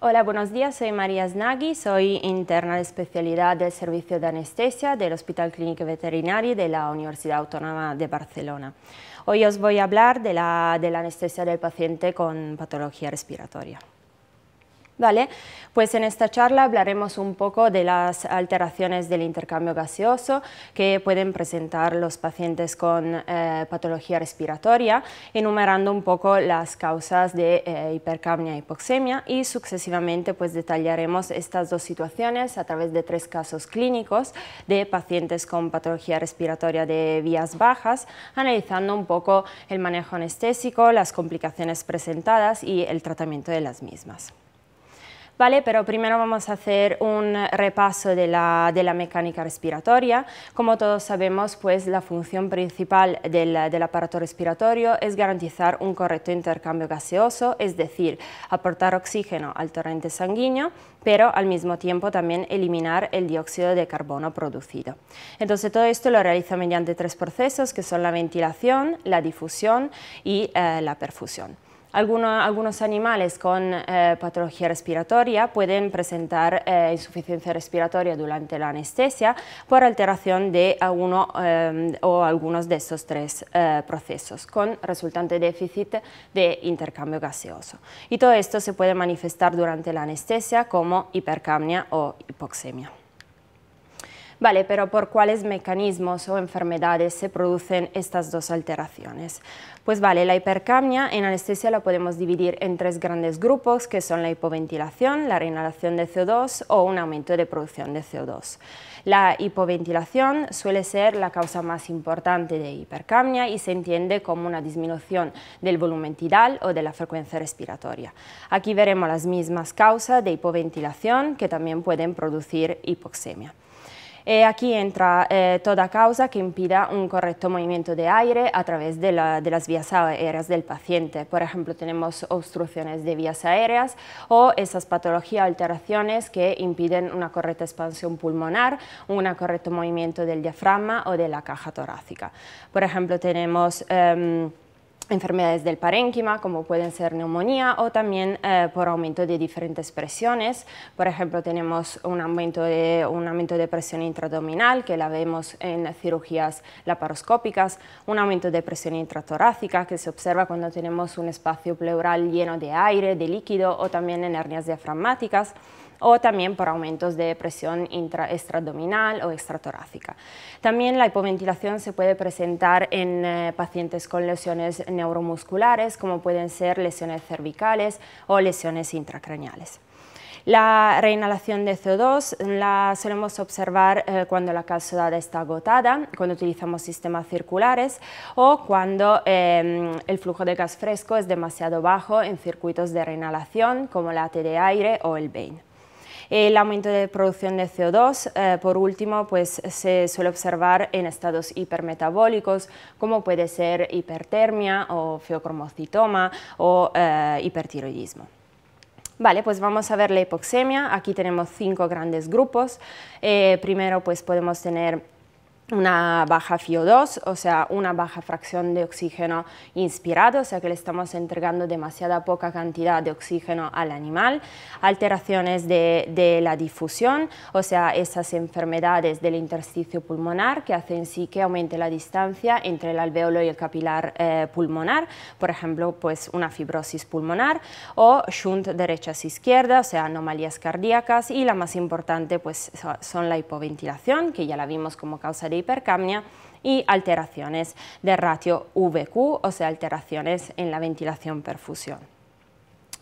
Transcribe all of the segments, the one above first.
Hola, buenos días. Soy María Snaghi, soy interna de especialidad del Servicio de Anestesia del Hospital Clínico Veterinario de la Universidad Autónoma de Barcelona. Hoy os voy a hablar de la, de la anestesia del paciente con patología respiratoria. Vale, pues en esta charla hablaremos un poco de las alteraciones del intercambio gaseoso que pueden presentar los pacientes con eh, patología respiratoria, enumerando un poco las causas de eh, hipercapnia e hipoxemia y sucesivamente pues detallaremos estas dos situaciones a través de tres casos clínicos de pacientes con patología respiratoria de vías bajas, analizando un poco el manejo anestésico, las complicaciones presentadas y el tratamiento de las mismas. ¿vale? Pero primero vamos a hacer un repaso de la, mecánica respiratoria. Como todos sabemos, pues la función principal del, aparato respiratorio es garantizar un correcto intercambio gaseoso, es decir, aportar oxígeno al torrente sanguíneo, pero al mismo tiempo también eliminar el dióxido de carbono producido. Entonces todo esto lo realiza mediante tres procesos que son la ventilación, la difusión y eh, la perfusión algunos animales con eh, patología respiratoria pueden presentar eh, insuficiencia respiratoria durante la anestesia por alteración de uno eh, o algunos de estos tres procesos, con resultante déficit de intercambio gaseoso. Y todo esto se puede manifestar durante la anestesia como hipercamnia o hipoxemia. Vale, pero ¿por cuáles mecanismos o enfermedades se producen estas dos alteraciones? Pues vale, la hipercapnia en anestesia la podemos dividir en tres grandes grupos, que son la hipoventilación, la reinalación de CO2 o un aumento de producción de CO2. La hipoventilación suele ser la causa más importante de hipercapnia y se entiende como una disminución del volumen tidal o de la frecuencia respiratoria. Aquí veremos las mismas causas de hipoventilación que también pueden producir hipoxemia. Eh, aquí entra eh, toda causa que impida un correcto movimiento de aire a través de, las vías aéreas del paciente. Por ejemplo, tenemos obstrucciones de vías aéreas o esas patologías, alteraciones que impiden una correcta expansión pulmonar, un correcto movimiento del diafragma o de la caja torácica. Por ejemplo, tenemos... Em, enfermedades del parénquima, como pueden ser neumonía o también eh, por aumento de diferentes presiones. Por ejemplo, tenemos un aumento de, un aumento de presión intradominal, que la vemos en cirugías laparoscópicas, un aumento de presión intratorácica, que se observa cuando tenemos un espacio pleural lleno de aire, de líquido o también en hernias diafragmáticas o también por aumentos de presión intra o extratorácica. También la hipoventilación se puede presentar en eh, pacientes con lesiones neuromusculares, como pueden ser lesiones cervicales o lesiones intracraneales. La reinalación de CO2 la solemos observar eh, cuando la cápsula está agotada, cuando utilizamos sistemas circulares o cuando em, el flujo de gas fresco es demasiado bajo en circuitos de reinalación como la AT de aire o el BAIN el aumento de producción de CO2, eh, por último, pues se suele observar en estados hipermetabólicos, como puede ser hipertermia o feocromocitoma o eh, hipertiroidismo. Vale, pues vamos a ver la hipoxemia. Aquí tenemos cinco grandes grupos. Eh, primero, pues podemos tener una baja FiO2, o sea, una baja fracción de oxígeno inspirado, o sea que le estamos entregando demasiada poca cantidad de oxígeno al animal, alteraciones de, de la difusión, o sea, esas enfermedades del intersticio pulmonar que hacen sí que aumente la distancia entre el alveolo y el capilar eh, pulmonar, por ejemplo, pues una fibrosis pulmonar o shunt derecha-izquierda, o sea, anomalías cardíacas y la más importante pues son la hipoventilación, que ya la vimos como causa de hipercamnia y alteraciones de ratio VQ, o sea, alteraciones en la ventilación-perfusión.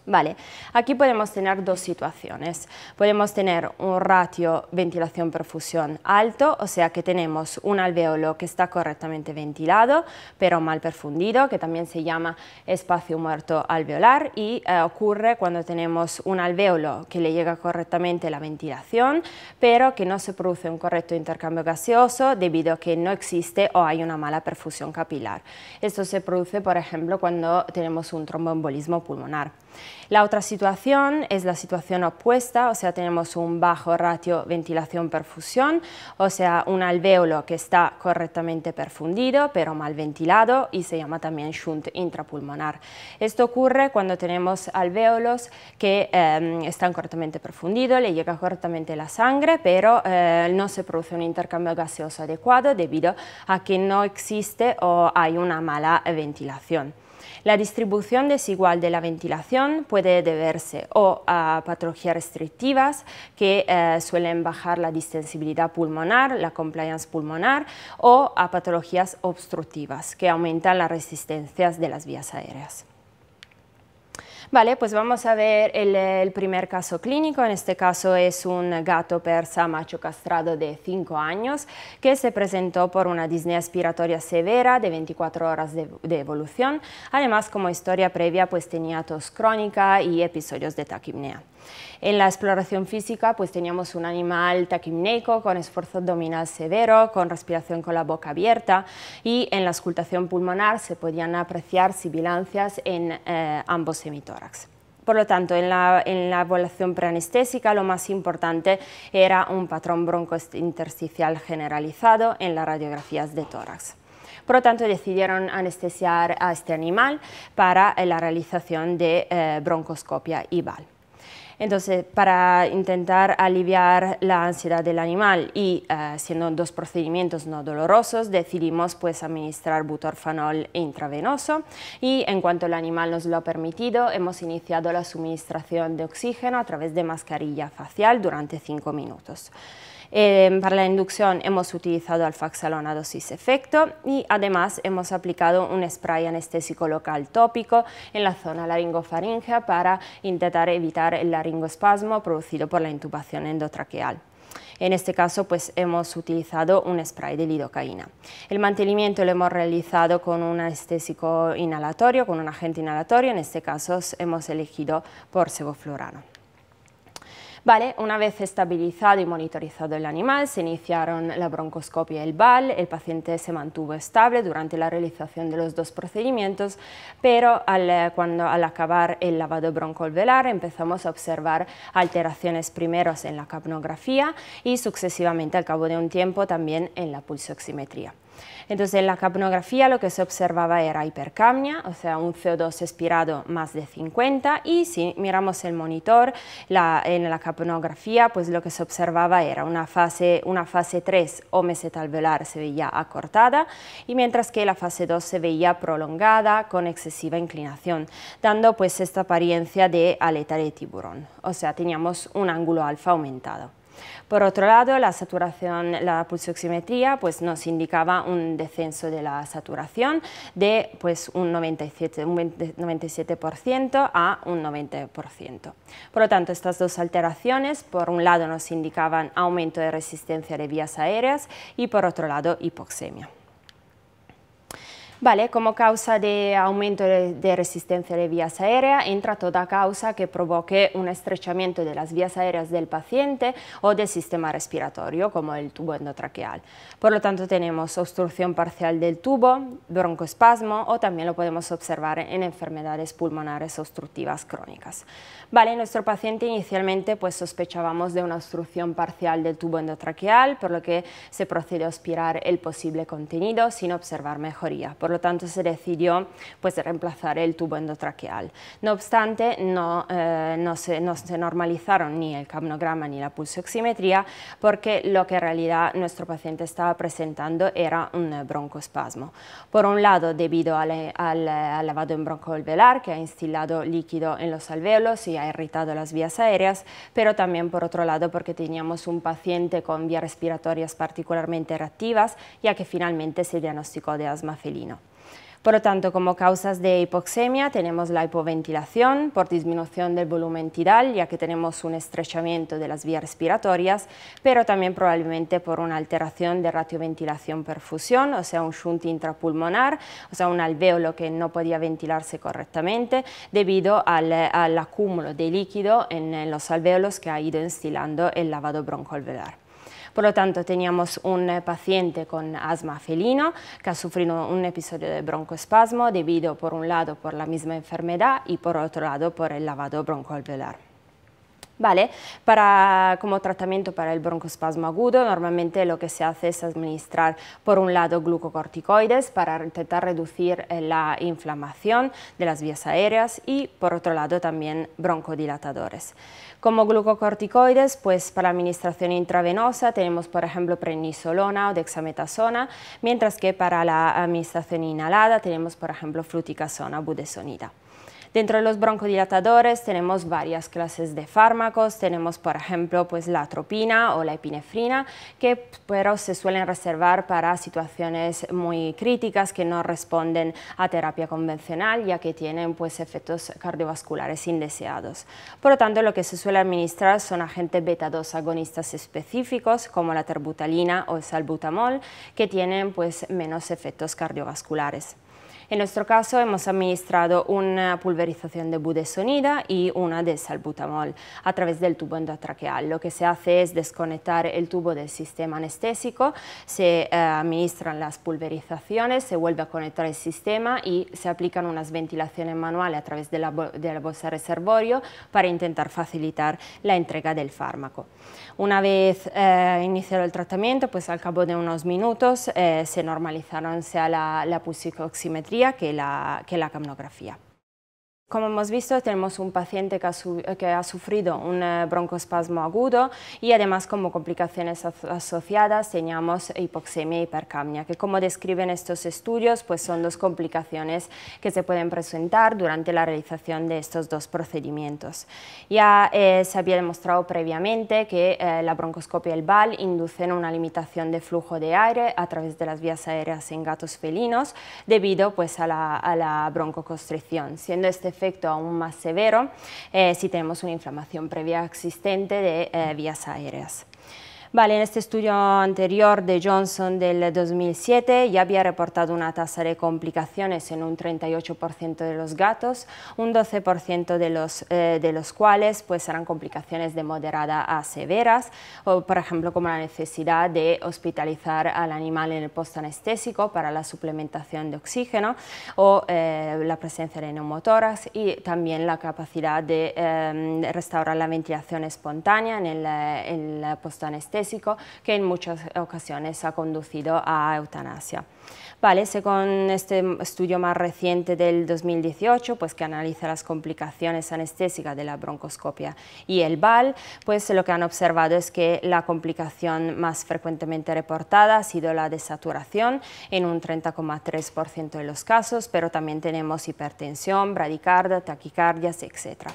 Vale, aquí podemos tener dos situaciones. Podemos tener un ratio ventilación-perfusión alto, o sea que tenemos un alvéolo que está correctamente ventilado, pero mal perfundido, que también se llama espacio muerto alveolar, y eh, ocurre cuando tenemos un alvéolo que le llega correctamente la ventilación, pero que no se produce un correcto intercambio gaseoso debido a que no existe o hay una mala perfusión capilar. Esto se produce, por ejemplo, cuando tenemos un tromboembolismo pulmonar. La otra situación es la situación opuesta, o sea, tenemos un bajo ratio ventilación-perfusión, o sea, un alvéolo que está correctamente perfundido, pero mal ventilado, y se llama también shunt intrapulmonar. Esto ocurre cuando tenemos alvéolos que em, están correctamente perfundidos, le llega correctamente la sangre, pero eh, no se produce un intercambio gaseoso adecuado debido a que no existe o hay una mala ventilación. La distribución desigual de la ventilación puede deberse o a patologías restrictivas que eh, suelen bajar la distensibilidad pulmonar, la compliance pulmonar, o a patologías obstructivas que aumentan las resistencias de las vías aéreas. Vale, pues vamos a ver el, primer caso clínico. En este caso es un gato persa macho castrado de 5 años que se presentó por una disnea aspiratoria severa de 24 horas de, evolución. Además, como historia previa, pues tenía tos crónica y episodios de taquipnea. En la exploración física pues teníamos un animal taquimneico con esfuerzo abdominal severo, con respiración con la boca abierta y en la auscultación pulmonar se podían apreciar sibilancias en eh, ambos semitórax. Por lo tanto, en la, evaluación preanestésica lo más importante era un patrón broncointersticial generalizado en las radiografías de tórax. Por lo tanto, decidieron anestesiar a este animal para la realización de eh, broncoscopia y BAL. Entonces, para intentar aliviar la ansiedad del animal y eh, siendo dos procedimientos no dolorosos, decidimos pues administrar butorfanol intravenoso y en cuanto el animal nos lo ha permitido, hemos iniciado la suministración de oxígeno a través de mascarilla facial durante 5 minutos. Eh, para la inducción hemos utilizado alfaxalona dosis efecto y además hemos aplicado un spray anestésico local tópico en la zona laringofaringea para intentar evitar el laringospasmo producido por la intubación endotraqueal. En este caso pues hemos utilizado un spray de lidocaína. El mantenimiento lo hemos realizado con un anestésico inhalatorio, con un agente inhalatorio, en este caso hemos elegido por sevoflurano. Vale, una vez estabilizado y monitorizado el animal, se iniciaron la broncoscopia y el BAL, el paciente se mantuvo estable durante la realización de los dos procedimientos, pero al, eh, cuando, al acabar el lavado broncolvelar empezamos a observar alteraciones primero en la capnografía y sucesivamente al cabo de un tiempo también en la pulsoximetría. Entonces, en la capnografía lo que se observaba era hipercapnia, o sea, un CO2 expirado más de 50, y si miramos el monitor, en la capnografía, pues lo que se observaba era una fase, una fase 3 o mesetalveolar se veía acortada, y mientras que la fase 2 se veía prolongada con excesiva inclinación, dando pues esta apariencia de aleta de tiburón, o sea, teníamos un ángulo alfa aumentado. Por otro lado, la saturación, pulsoximetría pues, nos indicaba un descenso de la saturación de pues, un 97%, un 97 a un 90%. Por lo tanto, estas dos alteraciones, por un lado, nos indicaban aumento de resistencia de vías aéreas y por otro lado, hipoxemia. Vale, como causa de aumento de resistencia de vías aéreas entra toda causa que provoque un estrechamiento de las vías aéreas del paciente o del sistema respiratorio, como el tubo endotraqueal. Por lo tanto, tenemos obstrucción parcial del tubo, broncoespasmo o también lo podemos observar en enfermedades pulmonares obstructivas crónicas. Vale, nuestro paciente inicialmente pues sospechábamos de una obstrucción parcial del tubo endotraqueal, por lo que se procede a aspirar el posible contenido sin observar mejoría lo tanto se decidió pues, reemplazar el tubo endotraqueal. No obstante, no, eh, no, se, no se normalizaron ni el camnograma ni la pulsoximetría porque lo que en realidad nuestro paciente estaba presentando era un broncospasmo. Por un lado, debido al, lavado en broncoalveolar que ha instilado líquido en los alveolos y ha irritado las vías aéreas, pero también por otro lado porque teníamos un paciente con vías respiratorias particularmente reactivas, ya que finalmente se diagnosticó de asma felino. Por lo tanto, como causas de hipoxemia tenemos la hipoventilación por disminución del volumen tidal, ya que tenemos un estrechamiento de las vías respiratorias, pero también probablemente por una alteración de ratio ventilación-perfusión, o sea, un shunt intrapulmonar, o sea, un alveolo que no podía ventilarse correctamente debido al, acúmulo de líquido en los alvéolos que ha ido instilando el lavado broncoalveolar. Por lo tanto, teníamos un eh, paciente con asma felino que ha sufrido un episodio de broncoespasmo debido por un lado por la misma enfermedad y por otro lado por el lavado broncoalveolar. ¿vale? Para, como tratamiento para el broncospasmo agudo, normalmente lo que se hace es administrar, por un lado, glucocorticoides para intentar reducir eh, la inflamación de las vías aéreas y, por otro lado, también broncodilatadores. Como glucocorticoides, pues para administración intravenosa tenemos, por ejemplo, prenisolona o dexametasona, mientras que para la administración inhalada tenemos, por ejemplo, fluticasona o budesonida. Dentro de los broncodilatadores tenemos varias clases de fármacos, tenemos por ejemplo pues la atropina o la epinefrina, que se suelen reservar para situaciones muy críticas que no responden a terapia convencional, ya que tienen pues efectos cardiovasculares indeseados. Por lo tanto, lo que se suele administrar son agentes beta-2 agonistas específicos, como la terbutalina o el salbutamol, que tienen pues menos efectos cardiovasculares. En nuestro caso hemos administrado una pulverización de budesonida y una de salbutamol a través del tubo endotraqueal. Lo que se hace es desconectar el tubo del sistema anestésico, se eh, administran las pulverizaciones, se vuelve a conectar el sistema y se aplican unas ventilaciones manuales a través de la, de bolsa reservorio para intentar facilitar la entrega del fármaco. Una vez eh, iniciado el tratamiento, pues al cabo de unos minutos eh, se normalizaron sea la, la pusicoximetría que la, que la camnografía. Como hemos visto, tenemos un paciente que ha, sufrido un eh, broncoespasmo agudo y además como complicaciones asociadas teníamos hipoxemia y e hipercapnia, que como describen estos estudios, pues son dos complicaciones que se pueden presentar durante la realización de estos dos procedimientos. Ya eh, se había demostrado previamente que eh, la broncoscopia y el BAL inducen una limitación de flujo de aire a través de las vías aéreas en gatos felinos debido pues, a, la, a la broncoconstricción, siendo este efecto aún más severo eh, si tenemos una inflamación previa existente de eh, vías aéreas en este estudio anterior de Johnson del 2007 ya había reportado una tasa de complicaciones en un 38% de los gatos, un 12% de los, eh, de los cuales pues, eran complicaciones de moderada a severas, o, por ejemplo como la necesidad de hospitalizar al animal en el postanestésico para la suplementación de oxígeno o eh, la presencia de neumotoras y también la capacidad eh, de restaurar la ventilación espontánea en el postanestésico que en muchas ocasiones ha conducido a eutanasia. Vale, según este estudio más reciente del 2018, pues que analiza las complicaciones anestésicas de la broncoscopia y el BAL, pues lo que han observado es que la complicación más frecuentemente reportada ha sido la desaturación en un 30,3% de los casos, pero también tenemos hipertensión, bradicardia, taquicardias, etc.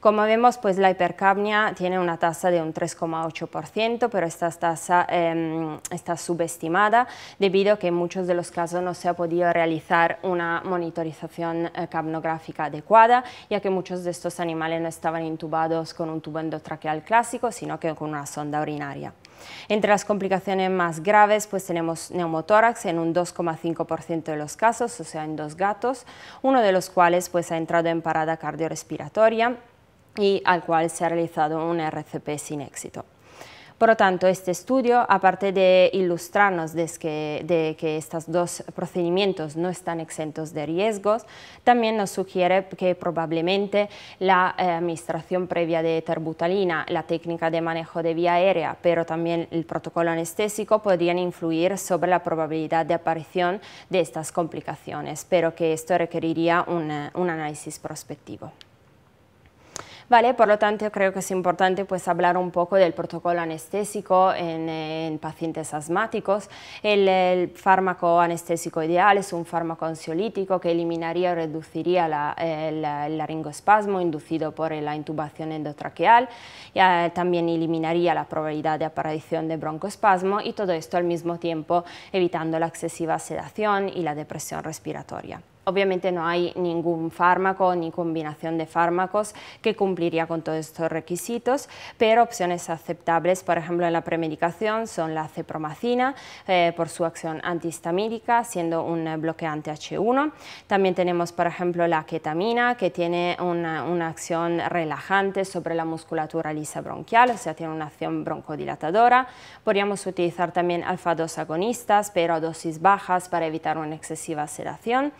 Como vemos, pues la hipercapnia tiene una tasa de un 3,8%, pero esta tasa em, está subestimada debido a que en muchos de los casos no se ha podido realizar una monitorización eh, capnográfica adecuada, ya que muchos de estos animales no estaban intubados con un tubo endotraqueal clásico, sino que con una sonda urinaria. Entre las complicaciones más graves pues tenemos neumotórax en un 2,5% de los casos, o sea en dos gatos, uno de los cuales pues ha entrado en parada cardiorrespiratoria y al cual se ha realizado un RCP sin éxito. Por lo tanto, este estudio, aparte de ilustrarnos de que, estos dos procedimientos no están exentos de riesgos, también nos sugiere que probablemente la eh, administración previa de terbutalina, la técnica de manejo de vía aérea, pero también el protocolo anestésico podrían influir sobre la probabilidad de aparición de estas complicaciones, pero que esto requeriría un análisis prospectivo. ¿vale? Por lo tanto, creo que es importante pues, hablar un poco del protocolo anestésico en, pacientes asmáticos. El, fármaco anestésico ideal es un fármaco ansiolítico que eliminaría o reduciría eh, el, laringospasmo inducido por la intubación endotraqueal, y, eh, también eliminaría la probabilidad de aparición de broncoespasmo y todo esto al mismo tiempo evitando la excesiva sedación y la depresión respiratoria. Obviamente no hay ningún fármaco ni combinación de fármacos que cumpliría con todos estos requisitos, pero opciones aceptables, por ejemplo, en la premedicación son la cepromacina eh, por su acción antihistamínica, siendo un bloqueante H1. También tenemos, por ejemplo, la ketamina, que tiene una, acción relajante sobre la musculatura lisa bronquial, o sea, tiene una acción broncodilatadora. Podríamos utilizar también alfa-2 agonistas, pero a dosis bajas para evitar una excesiva sedación.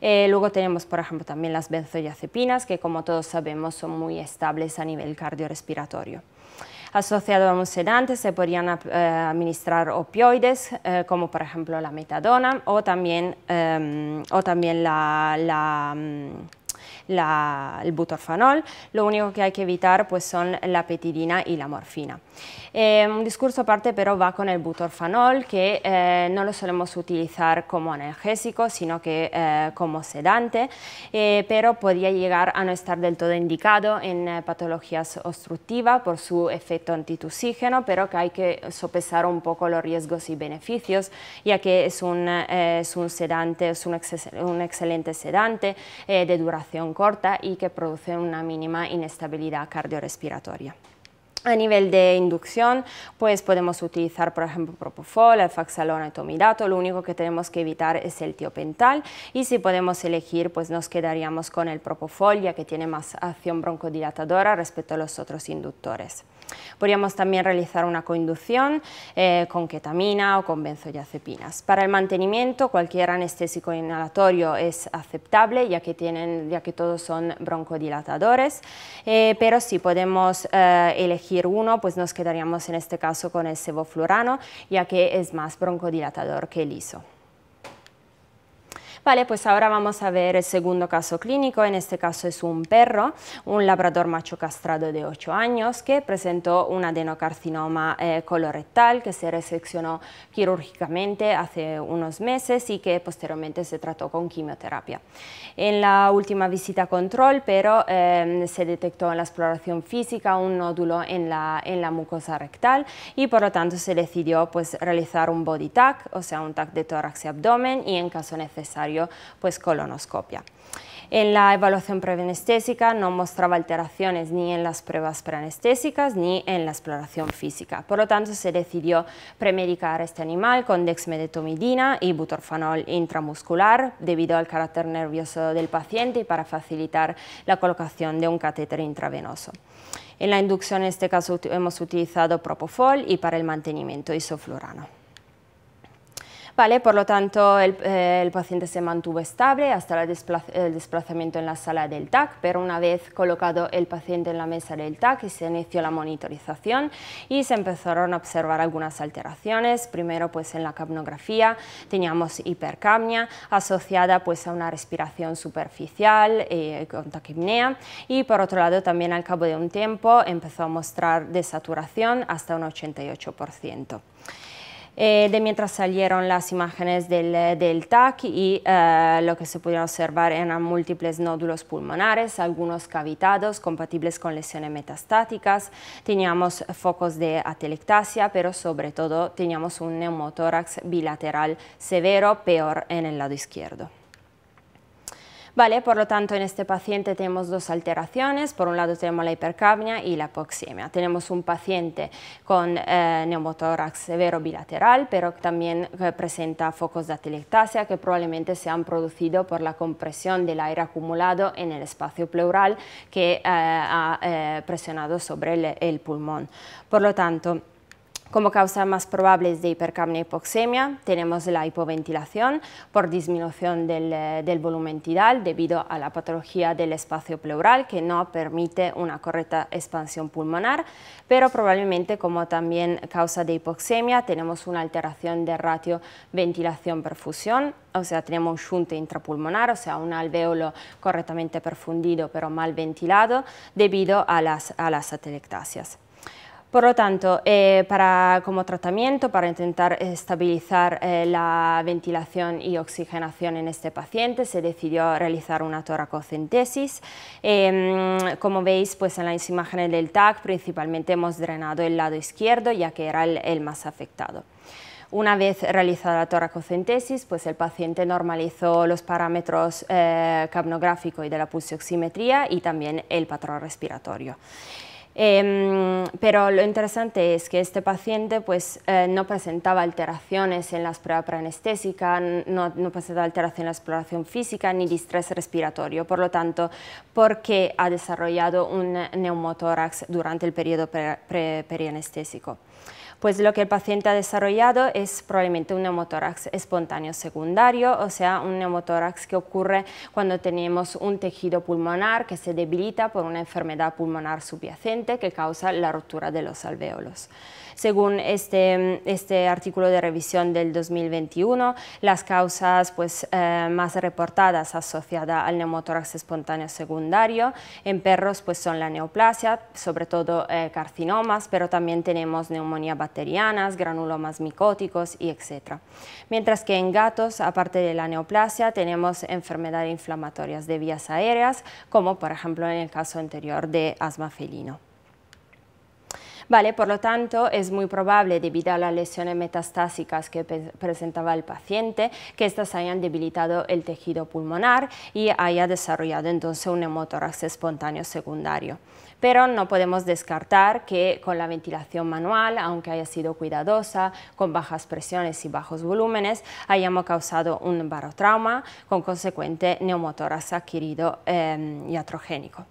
Eh, luego tenemos, por ejemplo, también las benzoyacepinas, que como todos sabemos son muy estables a nivel cardiorrespiratorio. Asociado a un sedante se podrían eh, administrar opioides, eh, como por ejemplo la metadona o también, em, o también la mm, el butorfanol, lo único que hay que evitar pues, son la petidina y la morfina. Eh, un discurso aparte pero va con el butorfanol que eh, no lo solemos utilizar como analgésico sino que eh, como sedante, pero podría llegar a no estar del todo indicado en patologías obstructivas por su efecto antitusígeno, pero que hay que sopesar un poco los riesgos y beneficios, ya que es un, sedante, es un excelente sedante de duración corta y que produce una mínima inestabilidad cardiorrespiratoria. A nivel de inducción, pues podemos utilizar, por ejemplo, propofol, alfaxalona y tomidato. Lo único que tenemos que evitar es el tiopental. Y si podemos elegir, pues nos quedaríamos con el propofol, ya que tiene más acción broncodilatadora respecto a los otros inductores. Podríamos también realizar una coinducción eh, con ketamina o con benzodiazepinas. Para el mantenimiento, cualquier anestésico inhalatorio es aceptable, ya que, tienen, ya que todos son broncodilatadores, eh, pero sí podemos eh, elegir uno, pues nos quedaríamos en este caso con el sevoflurano, ya que es más broncodilatador que el ISO. Vale, pues ahora vamos a ver el segundo caso clínico, en este caso es un perro, un labrador macho castrado de 8 años que presentó un adenocarcinoma eh, colorectal que se reseccionó quirúrgicamente hace unos meses y que posteriormente se trató con quimioterapia. En la última visita control, pero eh, se detectó en la exploración física un nódulo en la, mucosa rectal y por lo tanto se decidió pues, realizar un body tag, o sea un tag de tórax y abdomen y en caso necesario pues colonoscopia. En la evaluación preanestésica no mostraba alteraciones ni en las pruebas preanestésicas ni en la exploración física. Por lo tanto, se decidió premedicar a este animal con dexmedetomidina y butorfanol intramuscular debido al carácter nervioso del paciente y para facilitar la colocación de un catéter intravenoso. En la inducción, en este caso, hemos utilizado propofol y para el mantenimiento isoflurano. Por lo tanto, eh, el, paciente se mantuvo estable hasta el desplazamiento en la sala del TAC, pero una vez colocado el paciente en la mesa del TAC se inició la monitorización y se empezaron a observar algunas alteraciones. Primero, pues en la capnografía teníamos hipercapnia asociada pues a una respiración superficial eh, con taquipnea y por otro lado también al cabo de un tiempo empezó a mostrar desaturación hasta un 88%. Eh, de mientras salieron las imágenes del, eh, del TAC y eh, lo que se pudieron observar eran múltiples nódulos pulmonares, algunos cavitados compatibles con lesiones metastáticas, teníamos focos de atelectasia, pero sobre todo teníamos un neumotórax bilateral severo, peor en el lado izquierdo. ¿vale? Por lo tanto, en este paciente tenemos dos alteraciones, por un lado tenemos la hipercapnia y la hipoxemia. Tenemos un paciente con eh, neumotórax severo bilateral, pero también eh, presenta focos de atelectasia que probablemente se han producido por la compresión del aire acumulado en el espacio pleural que eh, ha presionado sobre el, el pulmón. Por lo tanto, como causa más probables de hipercapnia y hipoxemia tenemos la hipoventilación por disminución eh, del, volumen tidal debido a la patología del espacio pleural que no permite una correcta expansión pulmonar, pero probablemente como también causa de hipoxemia tenemos una alteración de ratio ventilación-perfusión, o sea, tenemos un shunt intrapulmonar, o sea, un alvéolo correctamente perfundido pero mal ventilado debido a las atelectasias. Por lo tanto, eh, como tratamiento, para intentar estabilizar eh, la ventilación y oxigenación en este paciente, se decidió realizar una toracocentesis. Em, como veis, pues en las imágenes del TAC principalmente hemos drenado el lado izquierdo, ya que era el, más afectado. Una vez realizada la toracocentesis, pues el paciente normalizó los parámetros eh, y de la pulsioximetría y también el patrón respiratorio. Em, pero lo interesante es que este paciente pues, eh, no presentaba alteraciones en las pruebas preanestésicas, no, presentaba alteración en la exploración física ni distrés respiratorio. Por lo tanto, porque ha desarrollado un neumotórax durante el periodo preanestésico pues lo que el paciente ha desarrollado es probablemente un neumotórax espontáneo secundario, o sea, un neumotórax que ocurre cuando tenemos un tejido pulmonar que se debilita por una enfermedad pulmonar subyacente que causa la ruptura de los alvéolos. Según este, este artículo de revisión del 2021, las causas pues, eh, más reportadas asociadas al neumotórax espontáneo secundario en perros pues, son la neoplasia, sobre todo eh, carcinomas, pero también tenemos neumonía bacteriana bacterianas, granulomas micóticos y etc. Mientras que en gatos, aparte de la neoplasia, tenemos enfermedades inflamatorias de vías aéreas, como por ejemplo en el caso anterior de asma felino. Vale, por lo tanto, es muy probable, debido a las lesiones metastásicas que presentaba el paciente, que éstas hayan debilitado el tejido pulmonar y haya desarrollado entonces un hemotórax espontáneo secundario pero no podemos descartar que con la ventilación manual, aunque haya sido cuidadosa, con bajas presiones y bajos volúmenes, hayamos causado un barotrauma con consecuente neumotoras adquirido eh, em, iatrogénico.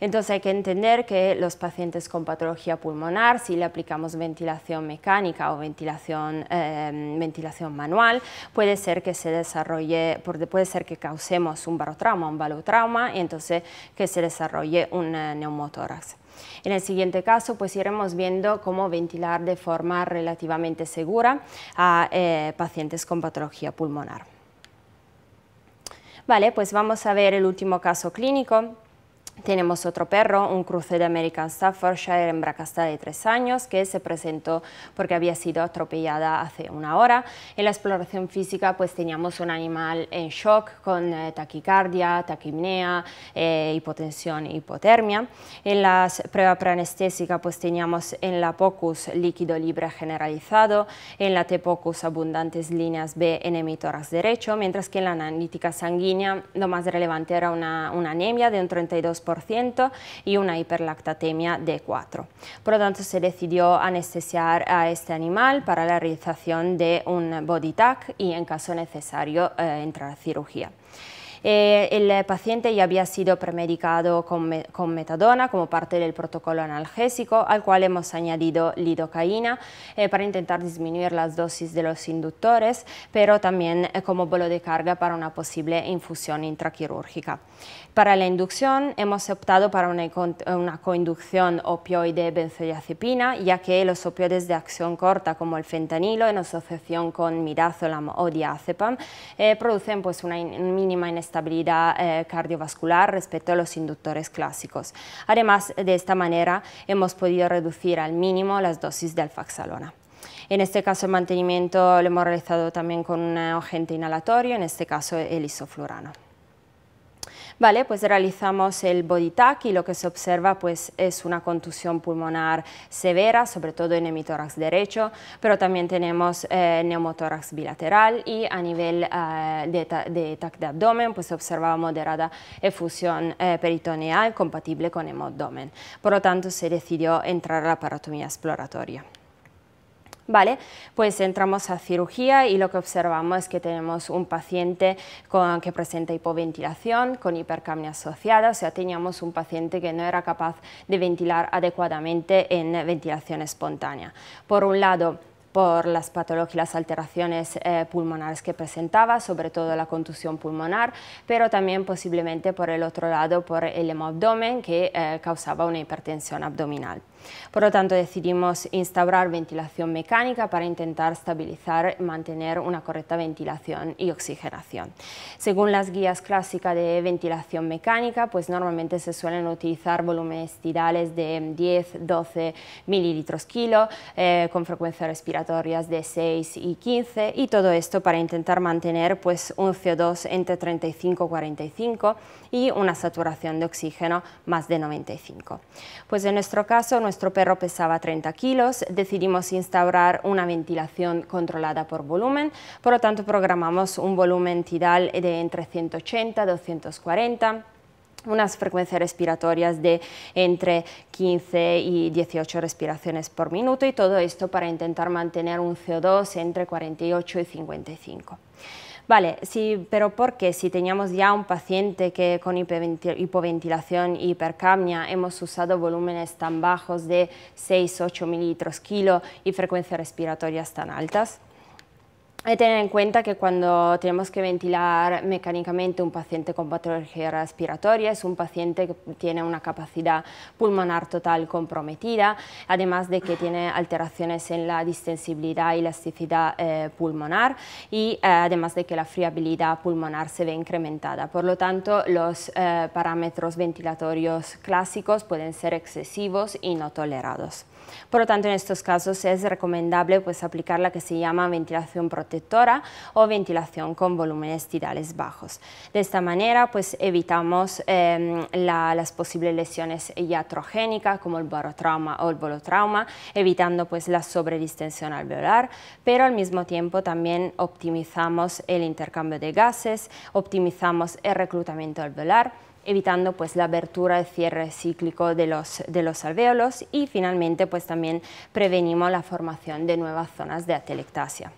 Entonces hay que entender que los pacientes con patología pulmonar, si le aplicamos ventilación mecánica o ventilación, em, ventilación manual, puede ser que se desarrolle, puede ser que causemos un barotrauma, un balotrauma, y entonces que se desarrolle un neumotórax en el siguiente caso, pues iremos viendo cómo ventilar de forma relativamente segura a eh, pacientes con patología pulmonar. Vale, pues vamos a ver el último caso clínico. Tenemos otro perro, un cruce de American Staffordshire, en Bracasta de tres años, que se presentó porque había sido atropellada hace una hora. En la exploración física pues teníamos un animal en shock con eh, taquicardia, taquimnea, eh, hipotensión e hipotermia. En la prueba preanestésica pues teníamos en la POCUS líquido libre generalizado, en la T-POCUS abundantes líneas B en emitoras derecho, mientras que en la analítica sanguínea lo más relevante era una, una anemia de un 32% y una hiperlactatemia de 4%. Por lo tanto, se decidió anestesiar a este animal para la realización de un body tag y, en caso necesario, eh, entrar a cirugía. Eh, el paciente ya había sido premedicado con, con, metadona como parte del protocolo analgésico, al cual hemos añadido lidocaína eh, para intentar disminuir las dosis de los inductores, pero también eh, como bolo de carga para una posible infusión intraquirúrgica. Para la inducción hemos optado para una, una coinducción opioide-benzodiazepina, ya que los opioides de acción corta como el fentanilo en asociación con midazolam o diazepam eh, producen pues una mínima inestabilidad estabilidad eh, cardiovascular respecto a los inductores clásicos. Además, de esta manera hemos podido reducir al mínimo las dosis de alfaxalona. En este caso el mantenimiento lo hemos realizado también con un agente inhalatorio, en este caso el isoflurano. Vale, pues realizamos el body tack y lo que se observa pues es una contusión pulmonar severa, sobre todo en hemitórax derecho, pero también tenemos eh, neumotórax bilateral y a nivel eh, de, de, abdomen pues se observa moderada efusión eh, peritoneal compatible con hemodomen. Por lo tanto se decidió entrar a la paratomía exploratoria. ¿vale? Pues entramos a cirugía y lo que observamos es que tenemos un paciente que presenta hipoventilación, con hipercapnia asociada, o sea, teníamos un paciente que no era capaz de ventilar adecuadamente en ventilación espontánea. Por un lado, por las patologías, alteraciones eh, pulmonares que presentaba, sobre todo la contusión pulmonar, pero también posiblemente por el otro lado por el hemoabdomen que eh, causaba una hipertensión abdominal. Por lo tanto, decidimos instaurar ventilación mecánica para intentar estabilizar y mantener una correcta ventilación y oxigenación. Según las guías clásicas de ventilación mecánica, pues normalmente se suelen utilizar volúmenes tirales de 10-12 mililitros kilo, eh, con frecuencias respiratorias de 6 y 15, y todo esto para intentar mantener pues, un CO2 entre 35 45 y una saturación de oxígeno más de 95. Pues en nuestro caso, nuestro perro pesaba 30 kilos, decidimos instaurar una ventilación controlada por volumen, por lo tanto programamos un volumen tidal de entre 180 y 240 unas frecuencias respiratorias de entre 15 y 18 respiraciones por minuto y todo esto para intentar mantener un CO2 entre 48 y 55. Vale, pero ¿por qué? Si teníamos ya un paciente que con hipoventilación y hipercapnia hemos usado volúmenes tan bajos de 6-8 mililitros kilo y frecuencias respiratorias tan altas. Hay que tener en cuenta que cuando tenemos que ventilar mecánicamente un paciente con patología respiratoria es un paciente que tiene una capacidad pulmonar total comprometida, además de que tiene alteraciones en la distensibilidad y elasticidad eh, pulmonar y eh, además de que la friabilidad pulmonar se ve incrementada. Por lo tanto, los eh, parámetros ventilatorios clásicos pueden ser excesivos y no tolerados. Por lo tanto, en estos casos es recomendable pues, aplicar la que se llama ventilación o ventilación con volúmenes tidales bajos. De esta manera pues evitamos em, las posibles lesiones iatrogénicas como el barotrauma o el volotrauma, evitando pues la sobredistensión alveolar, pero al mismo tiempo también optimizamos el intercambio de gases, optimizamos el reclutamiento alveolar, evitando pues la abertura y cierre cíclico de los, de alvéolos y finalmente pues también prevenimos la formación de nuevas zonas de atelectasia.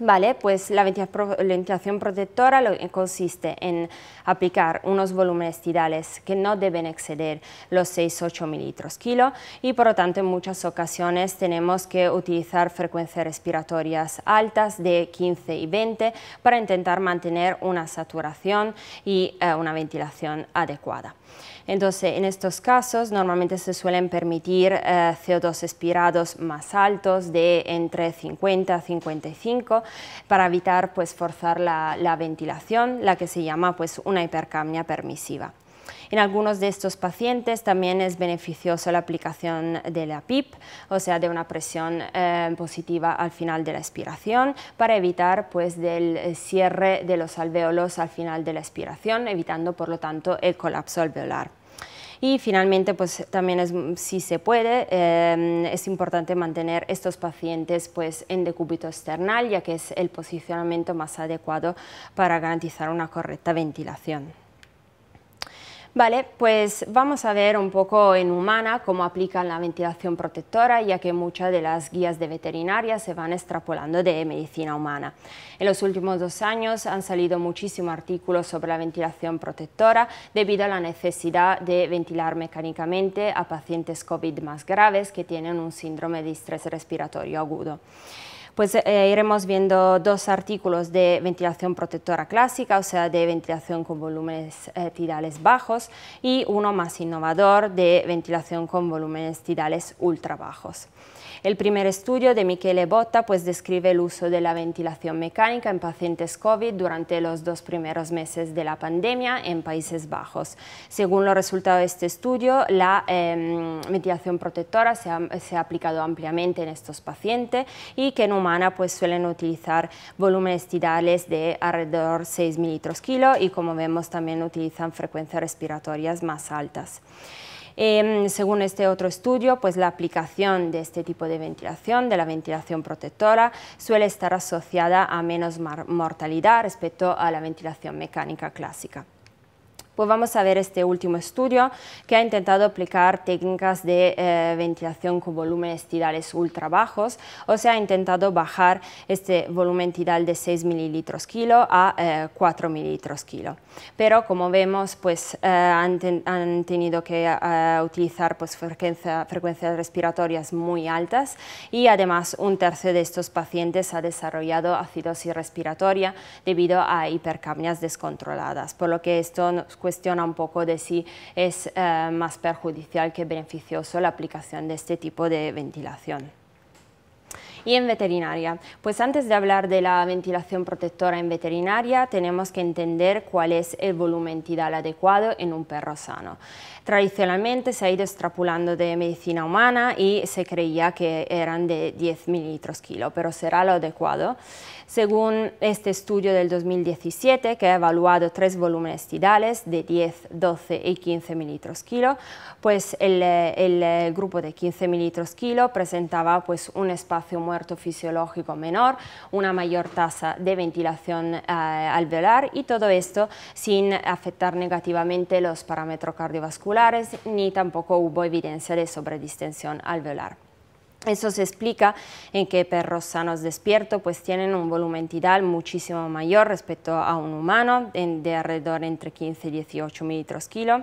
Vale, pues la ventilación protectora eh, consiste en aplicar unos volúmenes tidales que no deben exceder los 6-8 mililitros kilo y por lo tanto en muchas ocasiones tenemos que utilizar frecuencias respiratorias altas de 15 y 20 para intentar mantener una saturación y eh, una ventilación adecuada. Entonces, en estos casos normalmente se suelen permitir eh, CO2 expirados más altos de entre 50 y 55 para evitar pues, forzar la, ventilación, la que se llama pues, una hipercapnia permisiva. En algunos de estos pacientes también es beneficiosa la aplicación de la PIP, o sea, de una presión eh, positiva al final de la expiración, para evitar pues, del eh, cierre de los alvéolos al final de la expiración, evitando por lo tanto el colapso alveolar. Y finalmente, pues también es, si se puede, em, es importante mantener estos pacientes pues, en decúbito external, ya que es el posicionamiento más adecuado para garantizar una correcta ventilación. Vale, pues vamos a ver un poco en humana cómo aplican la ventilación protectora, ya que muchas de las guías de veterinaria se van extrapolando de medicina humana. En los últimos dos años han salido muchísimos artículos sobre la ventilación protectora debido a la necesidad de ventilar mecánicamente a pacientes COVID más graves que tienen un síndrome de estrés respiratorio agudo pues eh, iremos viendo dos artículos de ventilación protectora clásica, o sea, de ventilación con volúmenes eh, tidales bajos, y uno más innovador de ventilación con volúmenes tidales ultra bajos. El primer estudio de Michele Botta pues, describe el uso de la ventilación mecánica en pacientes COVID durante los dos primeros meses de la pandemia en Países Bajos. Según los resultados de este estudio, la ventilación em, protectora se ha, aplicado ampliamente en estos pacientes y que en humana pues, suelen utilizar volúmenes tidales de alrededor 6 mililitros kilo y como vemos también utilizan frecuencias respiratorias más altas. Em, según este otro estudio, pues la aplicación de este tipo de ventilación, de la ventilación protectora, suele estar asociada a menos mortalidad respecto a la ventilación mecánica clásica. Pues vamos a ver este último estudio que ha intentado aplicar técnicas de eh, ventilación con volúmenes tidales ultra bajos, o sea, ha intentado bajar este volumen tidal de 6 mililitros kilo a 4 eh, mililitros kilo. Pero como vemos, pues eh, han, tenido que utilizar pues, frecuencias respiratorias muy altas y además un tercio de estos pacientes ha desarrollado acidosis respiratoria debido a hipercapnias descontroladas, por lo que esto nos cuestiona un poco de si es eh, más perjudicial que beneficioso la aplicación de este tipo de ventilación. Y en veterinaria, pues antes de hablar de la ventilación protectora en veterinaria, tenemos que entender cuál es el volumen tidal adecuado en un perro sano. Tradicionalmente se ha ido extrapolando de medicina humana y se creía que eran de 10 mililitros kilo, pero será lo adecuado. Según este estudio del 2017, que ha evaluado tres volúmenes tidales de 10, 12 y 15 mililitros kilo, pues el, eh, grupo de 15 mililitros kilo presentaba pues, un espacio muerto fisiológico menor, una mayor tasa de ventilación eh, alveolar y todo esto sin afectar negativamente los parámetros cardiovasculares ni tampoco hubo evidencia de sobredistensión alveolar. Eso se explica en que perros sanos despiertos pues tienen un volumen tidal muchísimo mayor respecto a un humano, de alrededor entre 15 y 18 mililitros kilo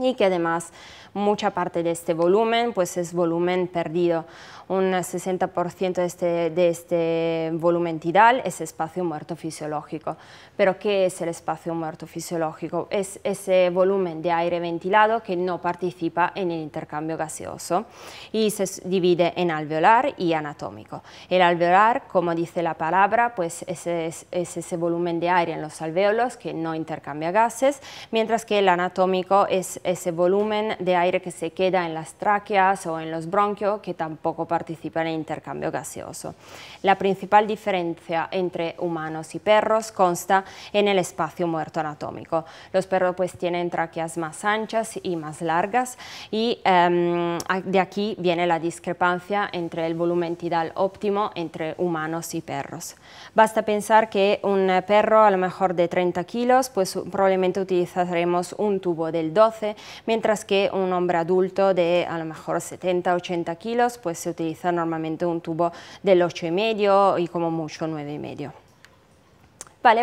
y que además mucha parte de este volumen pues es volumen perdido. Un 60% de este, de este volumen tidal es espacio muerto fisiológico. ¿Pero qué es el espacio muerto fisiológico? Es ese volumen de aire ventilado que no participa en el intercambio gaseoso y se divide en alveolar y anatómico. El alveolar, como dice la palabra, pues ese es, es ese volumen de aire en los alvéolos que no intercambia gases, mientras que el anatómico es ese volumen de aire que se queda en las tráqueas o en los bronquios que tampoco participan en el intercambio gaseoso. La principal diferencia entre humanos y perros consta en el espacio muerto anatómico. Los perros pues tienen tráqueas más anchas y más largas y em, de aquí viene la discrepancia entre el volumen tidal óptimo entre humanos y perros. Basta pensar que un perro a lo mejor de 30 kilos pues probablemente utilizaremos un tubo del 12 mientras que un un hombre adulto de a lo mejor 70, 80 kilos, pues se utiliza normalmente un tubo del 8,5 y como mucho 9,5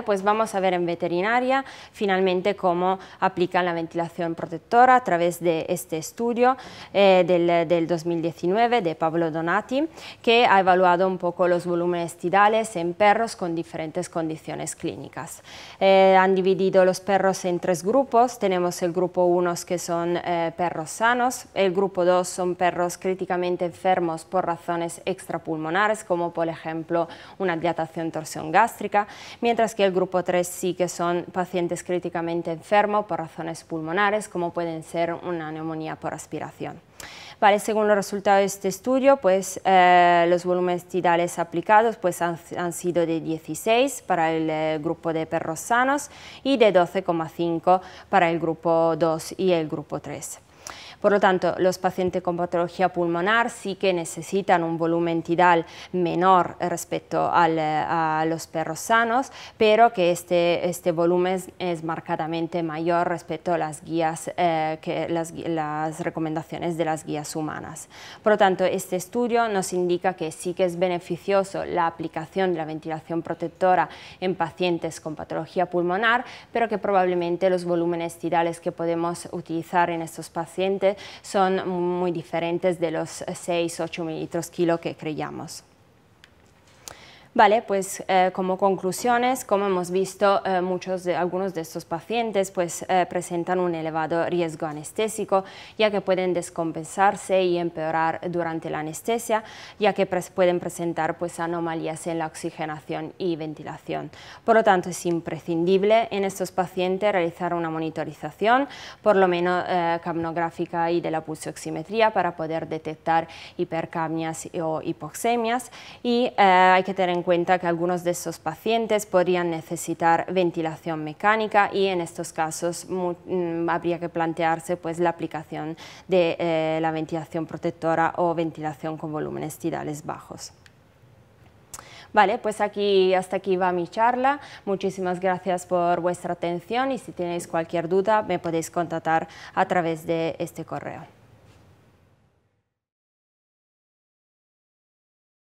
pues vamos a ver en veterinaria finalmente cómo aplican la ventilación protectora a través de este estudio eh, del, 2019 de Pablo Donati, que ha evaluado un poco los volúmenes tidales en perros con diferentes condiciones clínicas. Eh, han dividido los perros en tres grupos. Tenemos el grupo 1 que son eh, perros sanos, el grupo 2 son perros críticamente enfermos por razones extrapulmonares, como por ejemplo una dilatación torsión gástrica, mientras que el grupo 3 sí que son pacientes críticamente enfermos por razones pulmonares, como pueden ser una neumonía por aspiración. Vale, según los resultados de este estudio, pues, eh, los volúmenes tidales aplicados pues, han, sido de 16 para el eh, grupo de perros sanos y de 12,5 para el grupo 2 y el grupo 3. Por lo tanto, los pacientes con patología pulmonar sí que necesitan un volumen tidal menor eh, respecto eh, a los perros sanos, pero que este, este volumen es marcadamente mayor respecto a las guías, eh, que las, las recomendaciones de las guías humanas. Por lo tanto, este estudio nos indica que sí que es beneficioso la aplicación de la ventilación protectora en pacientes con patología pulmonar, pero que probablemente los volúmenes tidales que podemos utilizar en estos pacientes son muy diferentes de los 6-8 mililitros kilo que creíamos. Vale, pues eh, como conclusiones, como hemos visto, eh, muchos de, algunos de estos pacientes pues, eh, presentan un elevado riesgo anestésico, ya que pueden descompensarse y empeorar durante la anestesia, ya que pueden presentar pues, anomalías en la oxigenación y ventilación. Por lo tanto, es imprescindible en estos pacientes realizar una monitorización, por lo menos camnográfica y de la pulsioximetría, para poder detectar hipercapnias o hipoxemias, y hay que tener en cuenta que algunos de esos pacientes podrían necesitar ventilación mecánica y en estos casos mm, habría que plantearse pues, la aplicación de eh, la ventilación protectora o ventilación con volúmenes tidales bajos. Vale, pues aquí, hasta aquí va mi charla. Muchísimas gracias por vuestra atención y si tenéis cualquier duda me podéis contactar a través de este correo.